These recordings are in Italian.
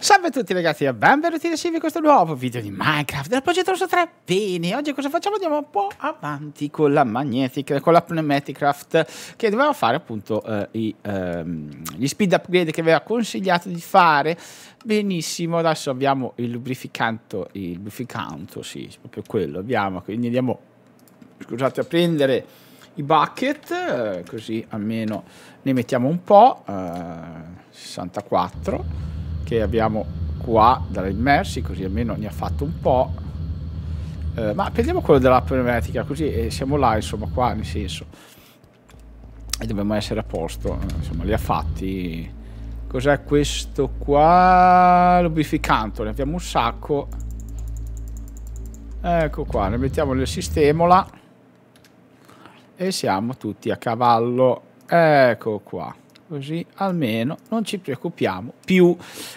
Salve a tutti ragazzi e benvenuti da in questo nuovo video di Minecraft del progetto Rosso 3 Bene, oggi cosa facciamo? Andiamo un po' avanti con la Magnetic, con la Pneumaticraft che dovevamo fare appunto eh, i, ehm, gli speed upgrade che aveva consigliato di fare Benissimo, adesso abbiamo il lubrificante, il lubrificante, sì, proprio quello abbiamo Quindi andiamo, scusate, a prendere i bucket, eh, così almeno ne mettiamo un po' eh, 64 che abbiamo qua dalla immersi così almeno ne ha fatto un po' eh, ma prendiamo quello della pneumatica così eh, siamo là insomma qua nel senso e dobbiamo essere a posto eh, insomma li ha fatti cos'è questo qua lubrificante ne abbiamo un sacco ecco qua ne mettiamo nel sistemola e siamo tutti a cavallo ecco qua così almeno non ci preoccupiamo più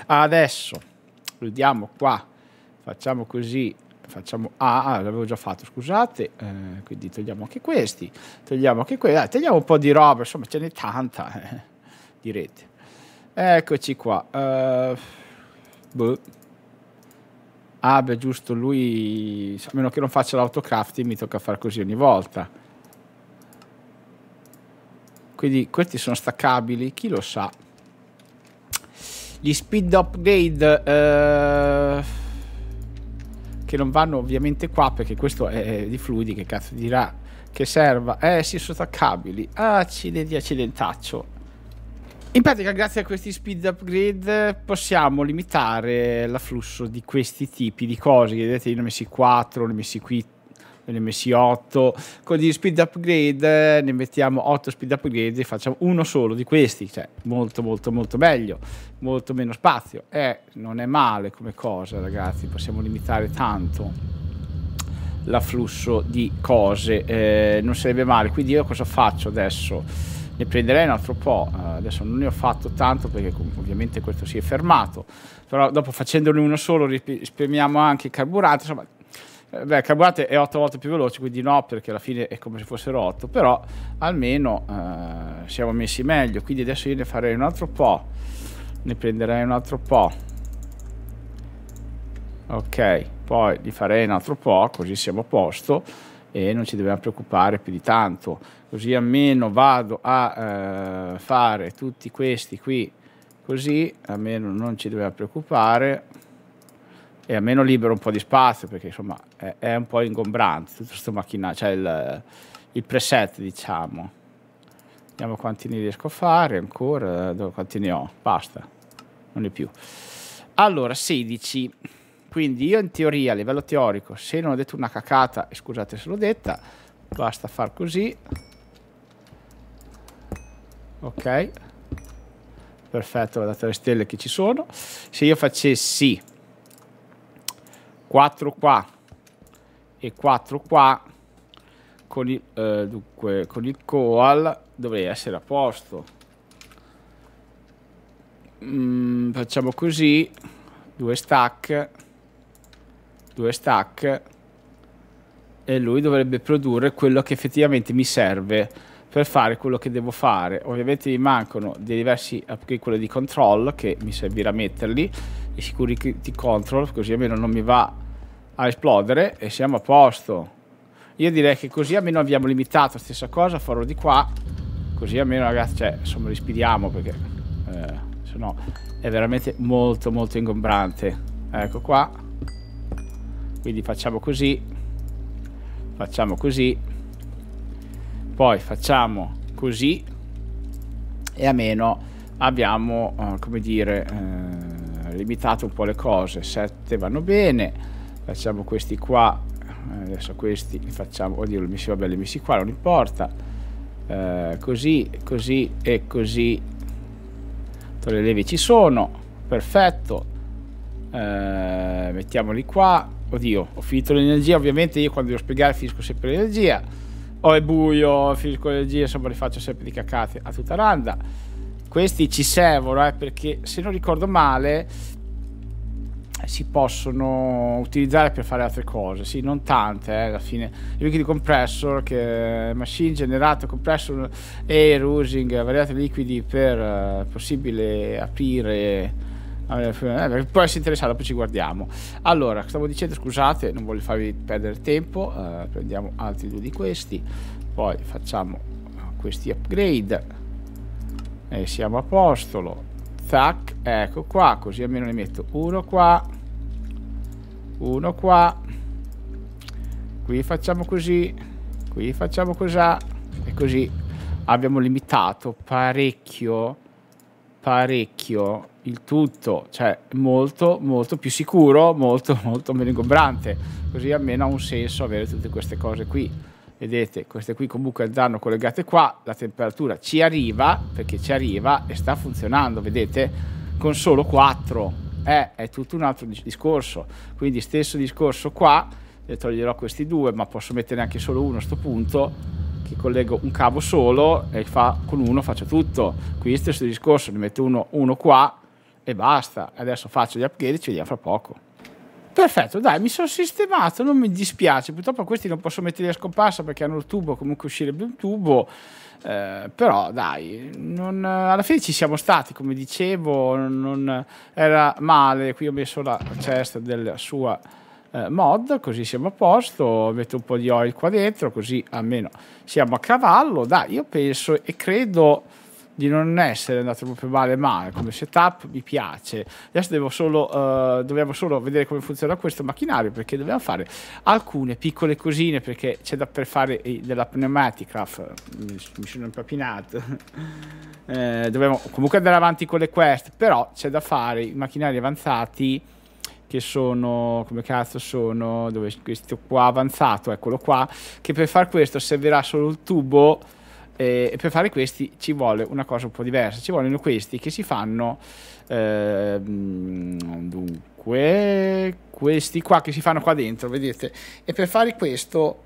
adesso vediamo qua facciamo così facciamo A, ah, l'avevo già fatto scusate eh, quindi togliamo anche questi togliamo anche quelli, togliamo un po' di roba insomma ce n'è tanta eh, direte eccoci qua uh, boh. ah beh giusto lui a meno che non faccia l'autocrafting mi tocca fare così ogni volta quindi questi sono staccabili, chi lo sa. Gli speed upgrade eh, che non vanno ovviamente qua perché questo è di fluidi, che cazzo dirà che serva. Eh sì, sono staccabili. Accidenti, accidentaccio. In pratica, grazie a questi speed upgrade, possiamo limitare l'afflusso di questi tipi di cose. Vedete, io ne ho messi 4, ne ho messi qui ne messi 8, con gli speed upgrade ne mettiamo 8 speed upgrade e facciamo uno solo di questi, cioè molto molto molto meglio, molto meno spazio, eh, non è male come cosa ragazzi, possiamo limitare tanto l'afflusso di cose, eh, non sarebbe male, quindi io cosa faccio adesso? ne prenderei un altro po'. Eh, adesso non ne ho fatto tanto perché ovviamente questo si è fermato, però dopo facendone uno solo risparmiamo anche il carburante, insomma eh, beh, carburante è 8 volte più veloce, quindi no, perché alla fine è come se fossero 8, però almeno eh, siamo messi meglio, quindi adesso io ne farei un altro po', ne prenderei un altro po', ok, poi li farei un altro po', così siamo a posto e non ci dobbiamo preoccupare più di tanto, così almeno vado a eh, fare tutti questi qui, così almeno non ci dobbiamo preoccupare e almeno libero un po' di spazio perché insomma è, è un po' ingombrante tutto questo macchinario, cioè il, il, preset diciamo. Vediamo quanti ne riesco a fare ancora, quanti ne ho, basta, non ne più. Allora, 16. Quindi io in teoria, a livello teorico, se non ho detto una cacata, e scusate se l'ho detta, basta far così. Ok. Perfetto, guardate le stelle che ci sono. Se io facessi 4 qua e 4 qua con il, eh, dunque, con il coal dovrei essere a posto mm, facciamo così due stack due stack e lui dovrebbe produrre quello che effettivamente mi serve per fare quello che devo fare ovviamente mi mancano dei diversi applicatori di control che mi servirà metterli i security control, così almeno non mi va a esplodere e siamo a posto. Io direi che così almeno abbiamo limitato, la stessa cosa, farò di qua, così almeno ragazzi, cioè, insomma, rispidiamo perché eh, se no è veramente molto molto ingombrante. Ecco qua, quindi facciamo così, facciamo così, poi facciamo così e almeno abbiamo, eh, come dire... Eh, eh, limitato un po' le cose, 7 vanno bene, facciamo questi qua, eh, adesso questi li facciamo, oddio li messi, vabbè li messi qua, non importa, eh, così, così e così, Tutte le leve ci sono, perfetto, eh, mettiamoli qua, oddio ho finito l'energia, ovviamente io quando devo spiegare finisco sempre l'energia, o oh, è buio, finisco l'energia, insomma li faccio sempre di cacate a tutta randa, questi ci servono eh, perché se non ricordo male si possono utilizzare per fare altre cose, sì, non tante, eh, alla fine. I liquidi compressor, che machine generato, compressor e using variati liquidi per eh, possibile aprire... Eh, può essere interessante, poi ci guardiamo. Allora, stavo dicendo, scusate, non voglio farvi perdere tempo, eh, prendiamo altri due di questi, poi facciamo questi upgrade e siamo a posto tac ecco qua così almeno ne metto uno qua uno qua qui facciamo così qui facciamo così e così abbiamo limitato parecchio parecchio il tutto cioè molto molto più sicuro molto molto meno ingombrante così almeno ha un senso avere tutte queste cose qui vedete queste qui comunque andranno collegate qua la temperatura ci arriva perché ci arriva e sta funzionando vedete con solo 4 eh, è tutto un altro discorso quindi stesso discorso qua le toglierò questi due ma posso mettere anche solo uno a sto punto che collego un cavo solo e fa, con uno faccio tutto qui stesso discorso ne metto uno, uno qua e basta adesso faccio gli upgrade ci vediamo fra poco Perfetto, dai, mi sono sistemato, non mi dispiace. Purtroppo questi non posso metterli a scomparsa perché hanno il tubo, comunque uscirebbe un tubo. Eh, però dai, non, alla fine ci siamo stati, come dicevo, non era male. Qui ho messo la cesta della sua eh, mod, così siamo a posto. Metto un po' di oil qua dentro, così almeno siamo a cavallo. Dai, io penso e credo di non essere andato proprio male male come setup mi piace adesso solo, uh, dobbiamo solo vedere come funziona questo macchinario perché dobbiamo fare alcune piccole cosine perché c'è da per fare della pneumaticraft mi, mi sono impapinato eh, dobbiamo comunque andare avanti con le quest però c'è da fare i macchinari avanzati che sono come cazzo sono dove questo qua avanzato eccolo qua che per far questo servirà solo il tubo e per fare questi ci vuole una cosa un po' diversa, ci vogliono questi che si fanno, eh, dunque, questi qua che si fanno qua dentro, vedete? E per fare questo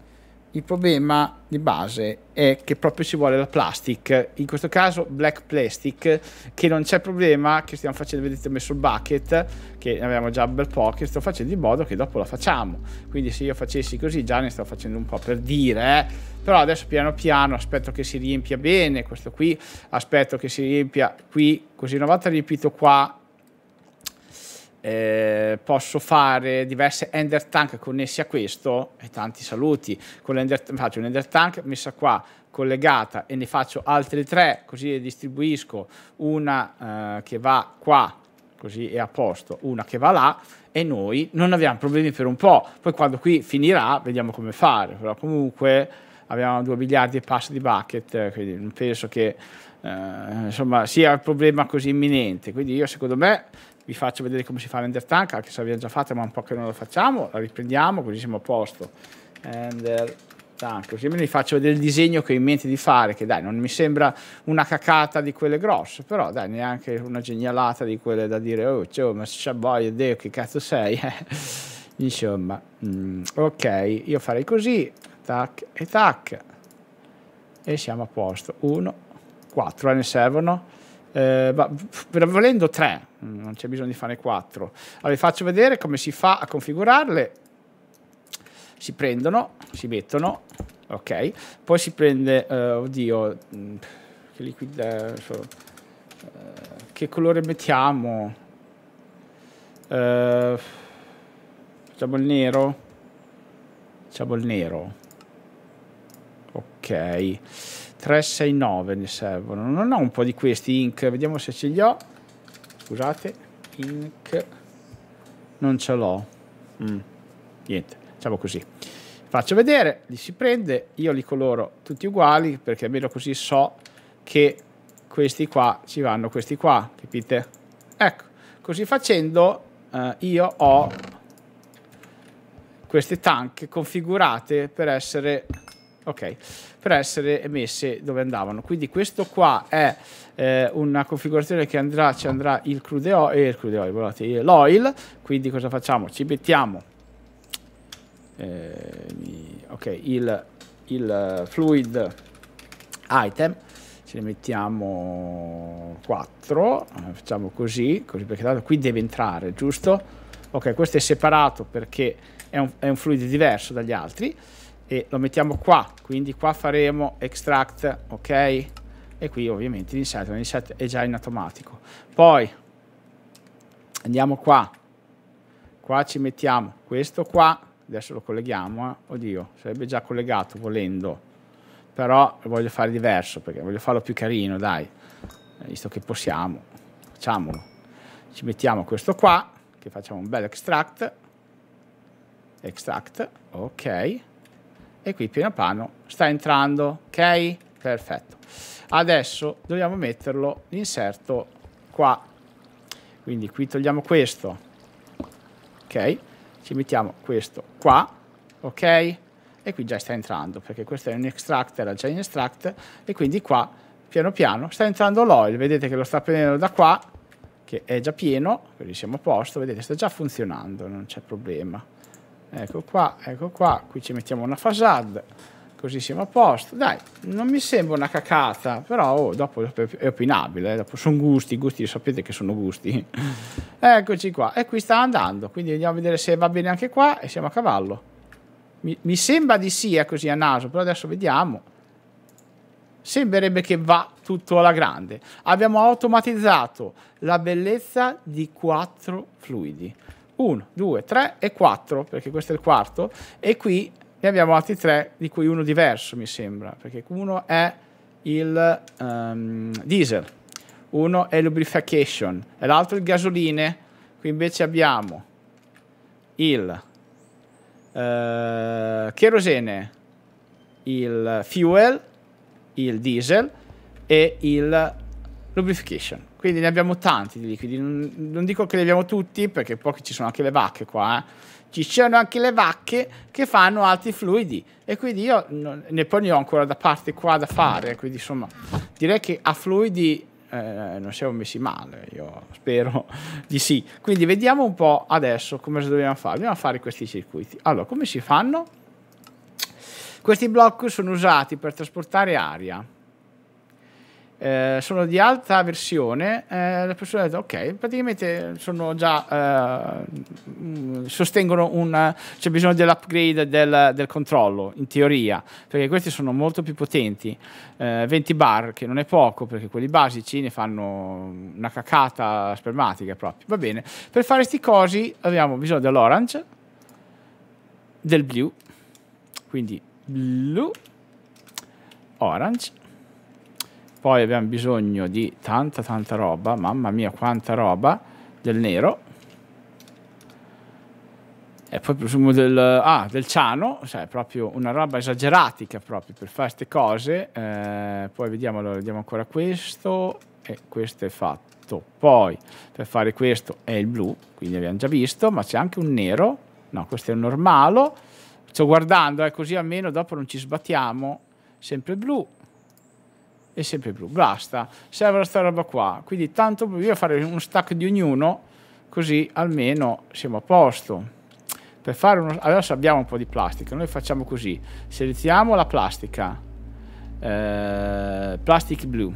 il problema di base è che proprio ci vuole la plastic, in questo caso black plastic, che non c'è problema che stiamo facendo, vedete ho messo il bucket, che ne abbiamo già bel po', che sto facendo in modo che dopo la facciamo, quindi se io facessi così già ne sto facendo un po' per dire, eh? però adesso piano piano aspetto che si riempia bene questo qui, aspetto che si riempia qui, così una volta riempito qua eh, posso fare diverse ender tank connessi a questo e tanti saluti. con l'ender faccio un ender tank messa qua collegata e ne faccio altre tre, così le distribuisco una eh, che va qua, così è a posto, una che va là e noi non abbiamo problemi per un po'. Poi quando qui finirà vediamo come fare, però comunque abbiamo 2 miliardi e passa di bucket, eh, quindi non penso che eh, insomma, sia un problema così imminente. Quindi io secondo me vi faccio vedere come si fa tank anche se l'abbiamo già fatta ma un po' che non la facciamo, la riprendiamo così siamo a posto. render tank così me ne faccio vedere il disegno che ho in mente di fare, che dai non mi sembra una cacata di quelle grosse, però dai neanche una genialata di quelle da dire oh cioè, ma se c'è boia, Deo che cazzo sei? Eh. Insomma, mm, ok, io farei così, tac e tac, e siamo a posto, 1, 4, eh, ne servono? eh, volendo tre, mm, non c'è bisogno di fare quattro. Allora, vi faccio vedere come si fa a configurarle. Si prendono, si mettono, ok. Poi si prende, eh, oddio, mm, che liquida, eh, eh, che colore mettiamo? Eh, facciamo il nero. Facciamo il nero. Ok. 369 ne servono. Non ho un po' di questi ink, vediamo se ce li ho. Scusate, ink. Non ce l'ho. Mm. Niente, facciamo così. Faccio vedere, li si prende, io li coloro tutti uguali perché almeno così so che questi qua ci vanno questi qua, capite? Ecco, così facendo eh, io ho queste tank configurate per essere ok, per essere messe dove andavano. Quindi questo qua è eh, una configurazione che andrà, ci andrà il crude oil, eh, crude oil guardate, eh, l'oil, quindi cosa facciamo? Ci mettiamo eh, ok, il, il fluid item ce ne mettiamo 4 eh, facciamo così, così perché tanto qui deve entrare giusto ok questo è separato perché è un, è un fluido diverso dagli altri e lo mettiamo qua quindi qua faremo extract ok e qui ovviamente l'insert l'inset è già in automatico poi andiamo qua qua ci mettiamo questo qua adesso lo colleghiamo eh. oddio sarebbe già collegato volendo però voglio fare diverso perché voglio farlo più carino dai eh, visto che possiamo facciamolo ci mettiamo questo qua che facciamo un bel extract extract ok e qui piano piano sta entrando, ok? Perfetto. Adesso dobbiamo metterlo l'inserto qua. Quindi qui togliamo questo, ok? Ci mettiamo questo qua, ok? E qui già sta entrando, perché questo è un extract, era già in extract, e quindi qua piano piano sta entrando l'oil, vedete che lo sta prendendo da qua, che è già pieno, quindi siamo a posto, vedete sta già funzionando, non c'è problema ecco qua, ecco qua, qui ci mettiamo una facade, così siamo a posto. Dai, non mi sembra una cacata, però oh, dopo è opinabile, eh? dopo sono gusti, gusti sapete che sono gusti. Eccoci qua, e qui sta andando, quindi andiamo a vedere se va bene anche qua e siamo a cavallo. Mi, mi sembra di sì, è così a naso, però adesso vediamo. Sembrerebbe che va tutto alla grande. Abbiamo automatizzato la bellezza di quattro fluidi. 1, 2, 3 e 4, perché questo è il quarto, e qui ne abbiamo altri 3, di cui uno diverso, mi sembra, perché uno è il um, diesel, uno è lubrification, e l'altro è il gasoline, qui invece abbiamo il uh, cherosene, il fuel, il diesel e il lubrification. Quindi ne abbiamo tanti di liquidi. Non, non dico che li abbiamo tutti, perché poi ci sono anche le vacche qua. Eh ci sono anche le vacche che fanno altri fluidi e quindi io non, ne poi ne ho ancora da parte qua da fare quindi insomma direi che a fluidi eh, non siamo messi male io spero di sì quindi vediamo un po' adesso come dobbiamo fare dobbiamo fare questi circuiti allora come si fanno questi blocchi sono usati per trasportare aria eh, sono di alta versione, eh, le persone hanno detto ok, praticamente sono già, eh, sostengono un, c'è bisogno dell'upgrade del, del, controllo, in teoria, perché questi sono molto più potenti, 20 eh, bar che non è poco, perché quelli basici ne fanno una cacata spermatica proprio, va bene, per fare questi cosi abbiamo bisogno dell'orange, del blu, quindi blu, orange, poi abbiamo bisogno di tanta tanta roba, mamma mia quanta roba, del nero. E poi presumo del, ah, del ciano, cioè proprio una roba esageratica proprio per fare queste cose. Eh, poi vediamo, allora vediamo ancora questo e questo è fatto. Poi per fare questo è il blu, quindi abbiamo già visto, ma c'è anche un nero. No, questo è un normalo. Sto guardando, eh, così almeno dopo non ci sbattiamo. Sempre blu, e sempre blu. Basta, serve questa roba qua. Quindi tanto io fare uno stack di ognuno, così almeno siamo a posto. Per fare uno, adesso abbiamo un po' di plastica, noi facciamo così, selezioniamo la plastica, eh, plastic blu,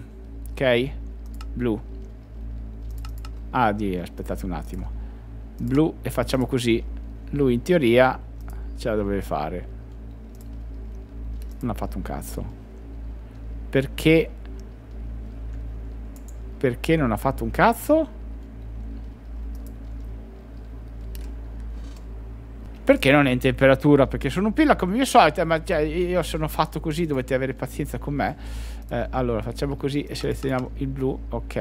ok? Blu. Ah, di, aspettate un attimo. Blu e facciamo così. Lui in teoria ce la doveva fare. Non ha fatto un cazzo. Perché Perché non ha fatto un cazzo? Perché non è in temperatura? Perché sono un pilla come mio solito Ma cioè, io sono fatto così Dovete avere pazienza con me eh, Allora facciamo così e selezioniamo il blu Ok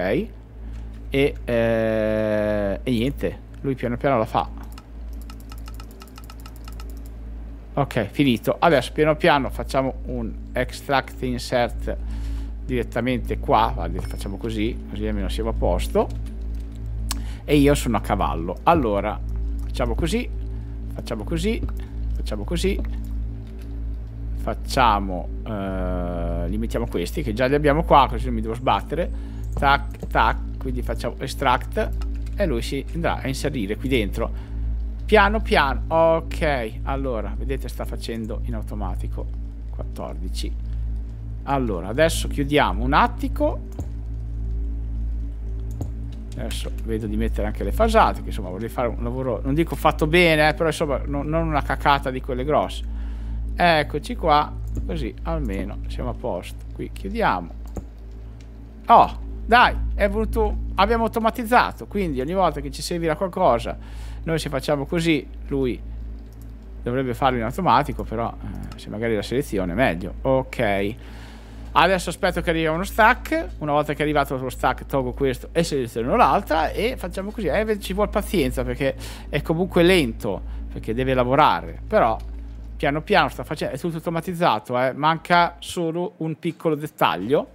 e, eh, e niente Lui piano piano la fa ok finito adesso piano piano facciamo un extract insert direttamente qua facciamo così così almeno siamo a posto e io sono a cavallo allora facciamo così facciamo così facciamo così facciamo eh, li mettiamo questi che già li abbiamo qua così non mi devo sbattere tac tac quindi facciamo extract e lui si andrà a inserire qui dentro Piano piano. Ok, allora, vedete sta facendo in automatico 14. Allora, adesso chiudiamo un attico. Adesso vedo di mettere anche le fasate, che insomma vorrei fare un lavoro, non dico fatto bene, eh, però insomma no, non una cacata di quelle grosse. Eccoci qua, così almeno siamo a posto. Qui chiudiamo. Oh, dai, è venuto, abbiamo automatizzato, quindi ogni volta che ci servirà qualcosa noi se facciamo così, lui dovrebbe farlo in automatico, però eh, se magari la selezione è meglio. Ok. Adesso aspetto che arrivi uno stack. Una volta che è arrivato lo stack, tolgo questo e seleziono l'altra. E facciamo così. Eh, ci vuole pazienza perché è comunque lento. Perché deve lavorare. Però piano piano sta facendo. È tutto automatizzato. Eh. Manca solo un piccolo dettaglio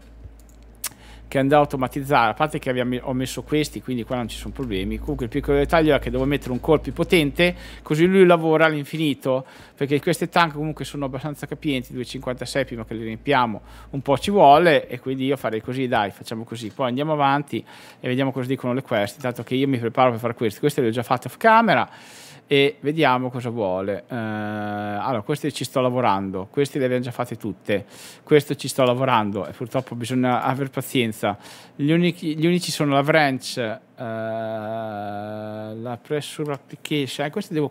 che andrò a automatizzare, a parte che abbiamo, ho messo questi, quindi qua non ci sono problemi. Comunque il piccolo dettaglio è che devo mettere un colpi potente, così lui lavora all'infinito, perché queste tank comunque sono abbastanza capienti, 256 prima che le riempiamo un po' ci vuole, e quindi io farei così, dai, facciamo così. Poi andiamo avanti e vediamo cosa dicono le quest, intanto che io mi preparo per fare queste. Queste le ho già fatte off camera e vediamo cosa vuole. Eh, allora, queste ci sto lavorando, queste le abbiamo già fatte tutte, questo ci sto lavorando e purtroppo bisogna aver pazienza. Gli unici, gli unici sono la branch, eh, la pressure application, eh, questi devo,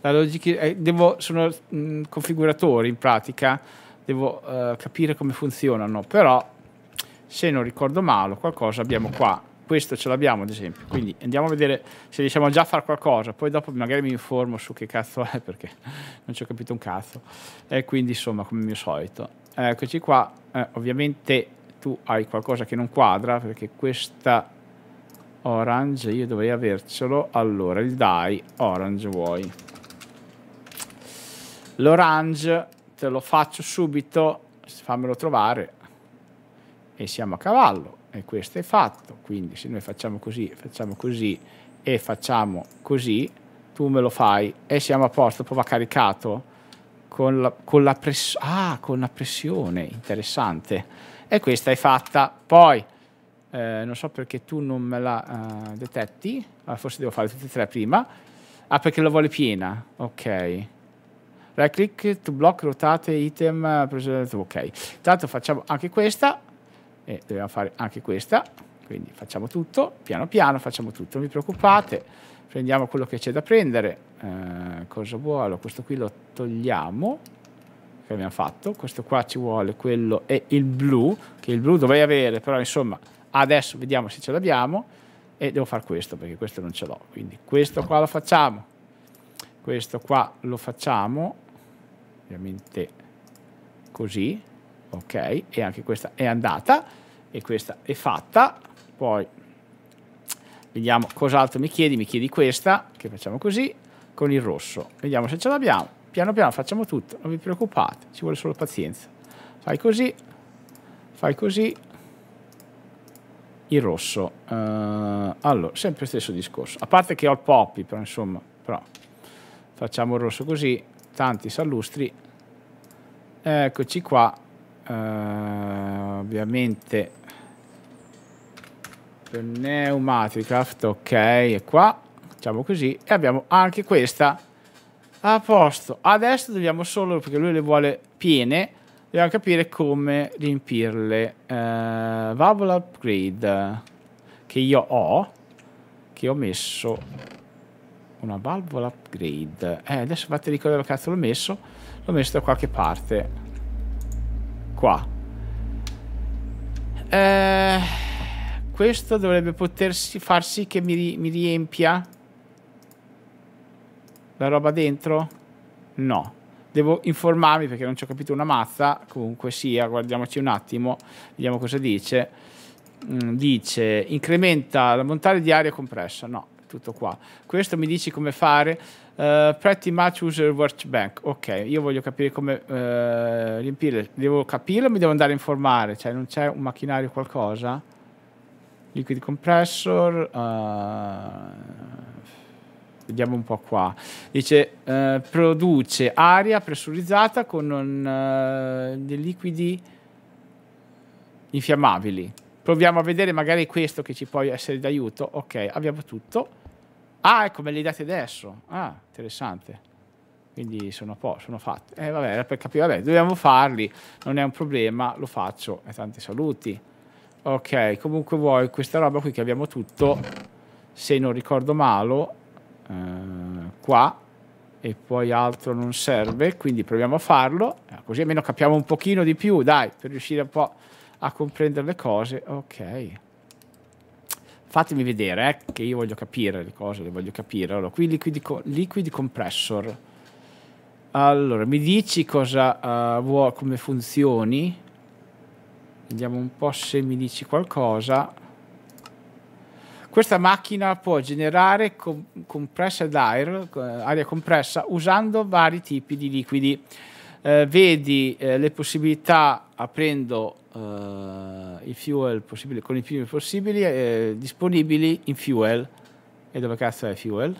la logica, eh, devo, sono mh, mm, configuratori in pratica, devo eh, capire come funzionano, però se non ricordo male qualcosa abbiamo qua questo ce l'abbiamo ad esempio, quindi andiamo a vedere se riusciamo già a fare qualcosa, poi dopo magari mi informo su che cazzo è perché non ci ho capito un cazzo, e quindi insomma come mio solito. Eccoci qua, eh, ovviamente tu hai qualcosa che non quadra perché questa orange io dovrei avercelo, allora il dai orange vuoi. L'orange te lo faccio subito, fammelo trovare e siamo a cavallo e questo è fatto, quindi se noi facciamo così, facciamo così e facciamo così, tu me lo fai e siamo a posto, poi va caricato con la, con la, press ah, con la pressione, interessante, e questa è fatta, poi eh, non so perché tu non me la uh, detetti, ah, forse devo fare tutte e tre prima, ah perché la vuole piena, ok, right click to block, rotate item, eh, ok, intanto facciamo anche questa, e doveva fare anche questa, quindi facciamo tutto, piano piano facciamo tutto, non vi preoccupate, prendiamo quello che c'è da prendere, eh, cosa vuole, questo qui lo togliamo, che abbiamo fatto, questo qua ci vuole quello è il blu, che il blu dovrei avere, però insomma adesso vediamo se ce l'abbiamo e devo fare questo perché questo non ce l'ho, quindi questo qua lo facciamo, questo qua lo facciamo, ovviamente così, ok e anche questa è andata e questa è fatta poi vediamo cos'altro mi chiedi mi chiedi questa che facciamo così con il rosso vediamo se ce l'abbiamo piano piano facciamo tutto non vi preoccupate ci vuole solo pazienza fai così fai così il rosso uh, allora sempre stesso discorso a parte che ho il poppy però insomma però facciamo il rosso così tanti sallustri eccoci qua uh, ovviamente pneumaticraft ok è qua facciamo così e abbiamo anche questa a posto adesso dobbiamo solo perché lui le vuole piene dobbiamo capire come riempirle uh, valvola upgrade che io ho che ho messo una valvola upgrade eh, adesso fate ricordare dove cazzo l'ho messo l'ho messo da qualche parte qua. Eh, questo dovrebbe potersi far sì che mi, mi riempia la roba dentro? No. Devo informarmi perché non ci ho capito una mazza. Comunque sia, guardiamoci un attimo. Vediamo cosa dice. Mm, dice, incrementa la montagna di aria compressa. No tutto qua. Questo mi dici come fare? Uh, pretty much user workbench. Ok, io voglio capire come uh, riempire. Devo capirlo mi devo andare a informare? Cioè, non c'è un macchinario qualcosa? Liquid compressor. Uh, vediamo un po' qua. Dice eh, produce aria pressurizzata con un, eh, dei liquidi infiammabili. Proviamo a vedere magari questo che ci può essere d'aiuto. Ok, abbiamo tutto. Ah, ecco, me li date adesso. Ah, interessante. Quindi sono, po', sono fatte. Eh, vabbè, era per capire. Vabbè, dobbiamo farli. Non è un problema, lo faccio. E tanti saluti. Ok, comunque vuoi questa roba qui che abbiamo tutto, se non ricordo male, eh, qua. E poi altro non serve, quindi proviamo a farlo. Eh, così almeno capiamo un pochino di più, dai, per riuscire un po' a comprendere le cose. Ok. Fatemi vedere, eh, che io voglio capire le cose, le voglio capire. Allora, qui liquidi, co liquidi compressor. Allora, mi dici cosa uh, eh, vuoi, come funzioni? Vediamo un po' se mi dici qualcosa. Questa macchina può generare com compressed air, aria compressa, usando vari tipi di liquidi eh, vedi eh, le possibilità aprendo eh, i fuel possibili, con i più possibili eh, disponibili in fuel. E dove cazzo è fuel?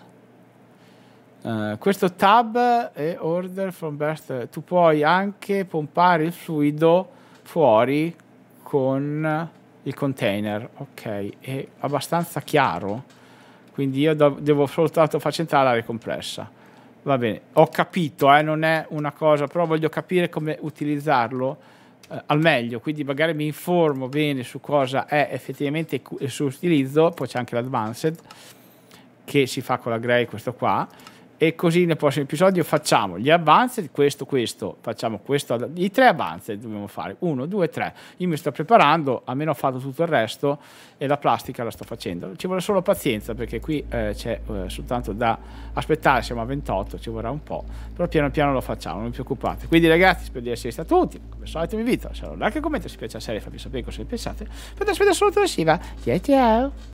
Uh, questo tab è order from best tu puoi anche pompare il fluido fuori con il container ok è abbastanza chiaro quindi io do- devo soltanto far centrare l'aria compressa Va bene, ho capito, eh, non è una cosa, però voglio capire come utilizzarlo eh, al meglio, quindi magari mi informo bene su cosa è effettivamente il suo utilizzo, poi c'è anche l'advanced che si fa con la Grey, questo qua e così nel prossimo episodio facciamo gli avanzi, questo, questo, facciamo questo, i tre avanzi dobbiamo fare, uno, due, tre. Io mi sto preparando, almeno ho fatto tutto il resto e la plastica la sto facendo. Ci vuole solo pazienza perché qui eh, c'è eh, soltanto da aspettare, siamo a 28, ci vorrà un po', però piano piano lo facciamo, non vi preoccupate. Quindi ragazzi, spero di essere stati utili, come al solito vi invito a un like e commento se vi piace la serie, fammi sapere cosa ne pensate. Fate aspetta solo televisiva, ciao ciao!